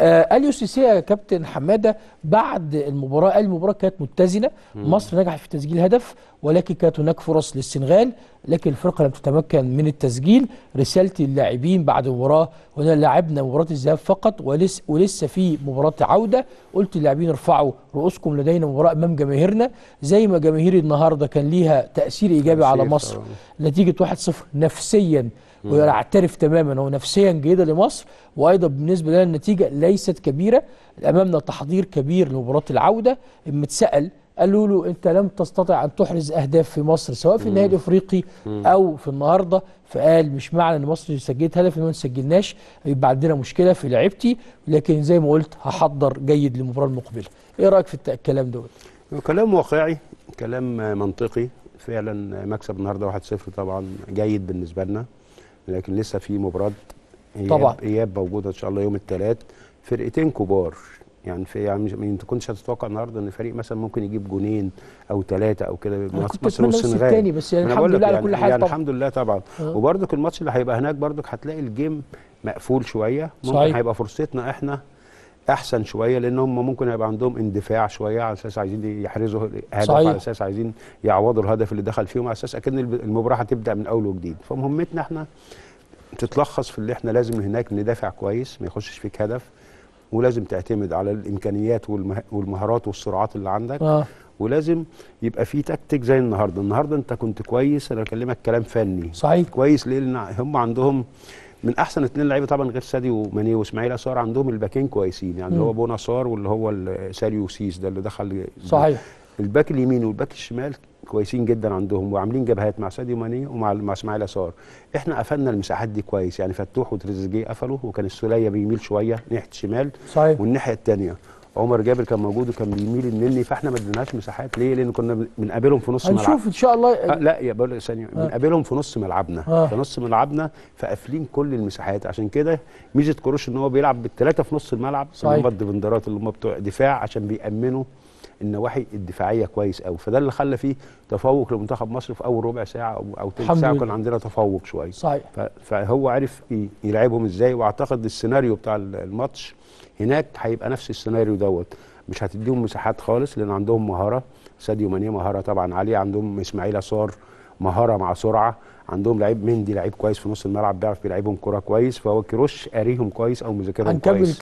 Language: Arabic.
آه، اليو سيسي يا كابتن حماده بعد المباراه قال المباراه كانت متزنه مصر نجحت في تسجيل هدف ولكن كانت هناك فرص للسنغال لكن الفرقه لم تتمكن من التسجيل رسالتي للاعبين بعد المباراه هنا لعبنا مباراه الذهاب فقط ولسه ولس في مباراه عوده قلت للاعبين ارفعوا رؤوسكم لدينا مباراه امام جماهيرنا زي ما جماهير النهارده كان ليها تاثير ايجابي على مصر نتيجه 1-0 نفسيا واعترف تماما هو نفسيا جيده لمصر وايضا بالنسبه لنا النتيجه لا ليست كبيرة أمامنا تحضير كبير لمباراة العودة متسأل قالوا له انت لم تستطع ان تحرز اهداف في مصر سواء في النهائي الافريقي او في النهارده فقال مش معنى ان مصر سجلت هدف ما سجلناش يبقى عندنا مشكله في لعبتي لكن زي ما قلت هحضر جيد للمباراه المقبله ايه رايك في الكلام دوت كلام واقعي كلام منطقي فعلا مكسب النهارده 1-0 طبعا جيد بالنسبه لنا لكن لسه في مباراه طبعا اياب موجوده ان شاء الله يوم الثلاث فرقتين كبار يعني في يعني ما كنتش هتتوقع النهارده ان فريق مثلا ممكن يجيب جونين او ثلاثه او كده مصر والسنغال الثاني بس يعني الحمد لله يعني على كل حاجه يعني الحمد لله طبعا أه. وبرضك الماتش اللي هيبقى هناك برضك هتلاقي الجيم مقفول شويه ممكن صحيح. هيبقى فرصتنا احنا احسن شويه لان هم ممكن هيبقى عندهم اندفاع شويه على اساس عايزين يحرزوا هدف صحيح. على اساس عايزين يعوضوا الهدف اللي دخل فيهم على اساس اكن المباراه هتبدا من اول وجديد فمهمتنا احنا تتلخص في اللي احنا لازم هناك ندافع كويس ما يخشش فيك هدف ولازم تعتمد على الامكانيات والمهارات والسرعات اللي عندك آه. ولازم يبقى في تكتيك زي النهارده النهارده انت كنت كويس انا بكلمك كلام فني صحيح كويس ليه لان هم عندهم من احسن اثنين لعيبه طبعا غير سادي وماني واسماعيل اسار عندهم الباكين كويسين يعني اللي هو بونا سار واللي هو ساريو سيس ده اللي دخل صحيح الباك اليمين والباك الشمال كويسين جدا عندهم وعاملين جبهات مع ساديو ماني ومع مع اسماعيل اسار احنا قفلنا المساحات دي كويس يعني فتوح وتريزيجيه قفلوا وكان السوليه بيميل شويه ناحيه الشمال صحيح والناحيه الثانيه عمر جابر كان موجود وكان بيميل النني فاحنا ما اديناش مساحات ليه؟ لان كنا بنقابلهم في نص ملعبنا هنشوف ان شاء الله أه لا يا بقول ثانيه آه. بنقابلهم في نص ملعبنا أه في نص ملعبنا فقافلين كل المساحات عشان كده ميزه كروش ان هو بيلعب بالثلاثه في نص الملعب صحيح اللي هم الديفندرات اللي هم بتوع دفاع عشان بيامنوا النواحي الدفاعيه كويس قوي فده اللي خلى فيه تفوق لمنتخب مصر في اول ربع ساعه او او تلت ساعه كان عندنا تفوق شويه صحيح فهو عرف يلعبهم ازاي واعتقد السيناريو بتاع الماتش هناك هيبقى نفس السيناريو دوت مش هتديهم مساحات خالص لان عندهم مهاره ساديو ماني مهاره طبعا عاليه عندهم اسماعيل صار مهاره مع سرعه عندهم لعيب مندي لعيب كويس في نص الملعب بيعرف يلعبهم كوره كويس فهو كروش قاريهم كويس او مذاكرهم كويس